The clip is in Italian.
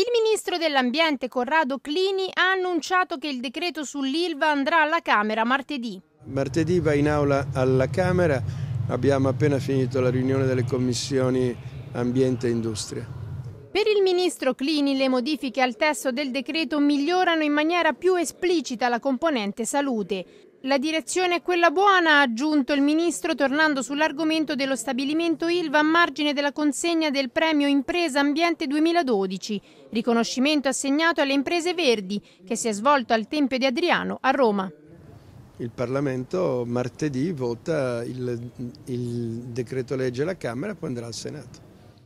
Il ministro dell'Ambiente Corrado Clini ha annunciato che il decreto sull'ILVA andrà alla Camera martedì. Martedì va in aula alla Camera, abbiamo appena finito la riunione delle commissioni ambiente e industria. Per il ministro Clini le modifiche al testo del decreto migliorano in maniera più esplicita la componente salute. La direzione è quella buona, ha aggiunto il ministro tornando sull'argomento dello stabilimento ILVA a margine della consegna del premio Impresa Ambiente 2012, riconoscimento assegnato alle imprese verdi, che si è svolto al Tempio di Adriano a Roma. Il Parlamento martedì vota il, il decreto legge alla Camera e poi andrà al Senato.